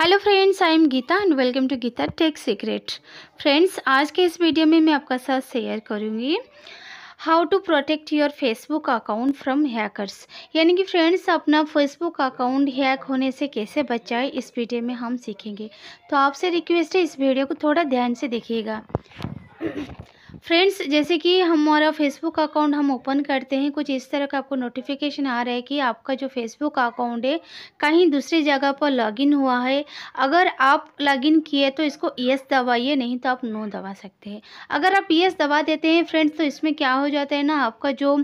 hello friends I am Geeta and welcome to Geeta tech secret friends आज के इस video में मैं आपका साथ शेयर करूँगी how to protect your Facebook account from hackers यानी कि फ्रेंड्स अपना फेसबुक अकाउंट हैक होने से कैसे बचाएं इस वीडियो में हम सीखेंगे तो आपसे रिक्वेस्ट है इस वीडियो को थोड़ा ध्यान से देखिएगा फ्रेंड्स जैसे कि हमारा फेसबुक अकाउंट हम ओपन करते हैं कुछ इस तरह का आपको नोटिफिकेशन आ रहा है कि आपका जो फेसबुक अकाउंट है कहीं दूसरी जगह पर लॉगिन हुआ है अगर आप लॉगिन किए तो इसको यस दबाइए नहीं तो आप नो दबा सकते हैं अगर आप यस दबा देते हैं फ्रेंड्स तो इसमें क्या हो जाता है ना आपका जो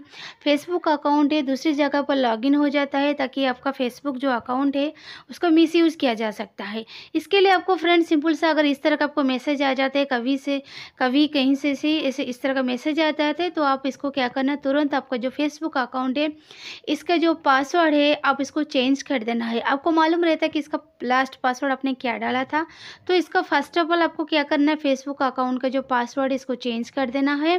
फेसबुक अकाउंट है दूसरी जगह पर लॉग हो जाता है ताकि आपका फेसबुक जो अकाउंट है उसको मिस किया जा सकता है इसके लिए आपको फ्रेंड सिंपल सा अगर इस तरह का आपको मैसेज आ जाता है कभी से कभी कहीं से से जैसे इस तरह का मैसेज आता है तो आप इसको क्या करना तुरंत आपका जो फेसबुक अकाउंट है इसका जो पासवर्ड है आप इसको चेंज कर देना है आपको मालूम रहता है कि इसका लास्ट पासवर्ड आपने क्या डाला था तो इसका फर्स्ट ऑफ ऑल आपको क्या करना है फेसबुक अकाउंट का जो पासवर्ड इसको चेंज कर देना है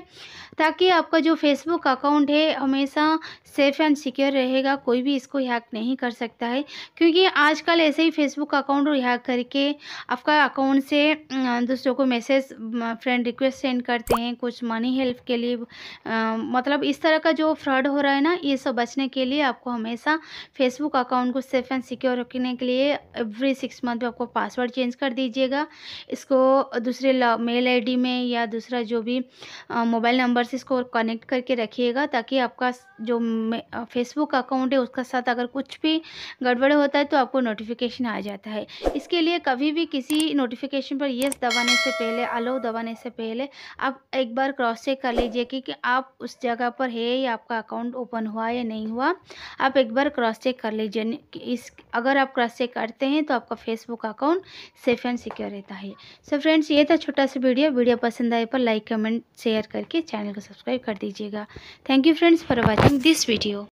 ताकि आपका जो फेसबुक अकाउंट है हमेशा सेफ़ एंड सिक्योर रहेगा कोई भी इसको हैक नहीं कर सकता है क्योंकि आजकल ऐसे ही फेसबुक अकाउंट हैक करके आपका अकाउंट से दूसरों को मैसेज फ्रेंड रिक्वेस्ट सेंड करते हैं हैं कुछ मनी हेल्प के लिए आ, मतलब इस तरह का जो फ्रॉड हो रहा है ना ये सब बचने के लिए आपको हमेशा फेसबुक अकाउंट को सेफ एंड सिक्योर रखने के लिए एवरी सिक्स मंथ में आपको पासवर्ड चेंज कर दीजिएगा इसको दूसरे मेल आई में या दूसरा जो भी मोबाइल नंबर से इसको कनेक्ट करके रखिएगा ताकि आपका जो फेसबुक अकाउंट है उसका साथ अगर कुछ भी गड़बड़ होता है तो आपको नोटिफिकेशन आ जाता है इसके लिए कभी भी किसी नोटिफिकेशन पर यस दबाने से पहले अलो दबाने से पहले आप एक बार क्रॉस चेक कर लीजिए कि, कि आप उस जगह पर है या आपका अकाउंट ओपन हुआ या नहीं हुआ आप एक बार क्रॉस चेक कर लीजिए इस अगर आप क्रॉस चेक करते हैं तो आपका Facebook account safe and secure रहता है सो फ्रेंड्स ये था छोटा सा वीडियो वीडियो पसंद आए पर लाइक कमेंट शेयर करके चैनल को सब्सक्राइब कर दीजिएगा thank you friends for watching this video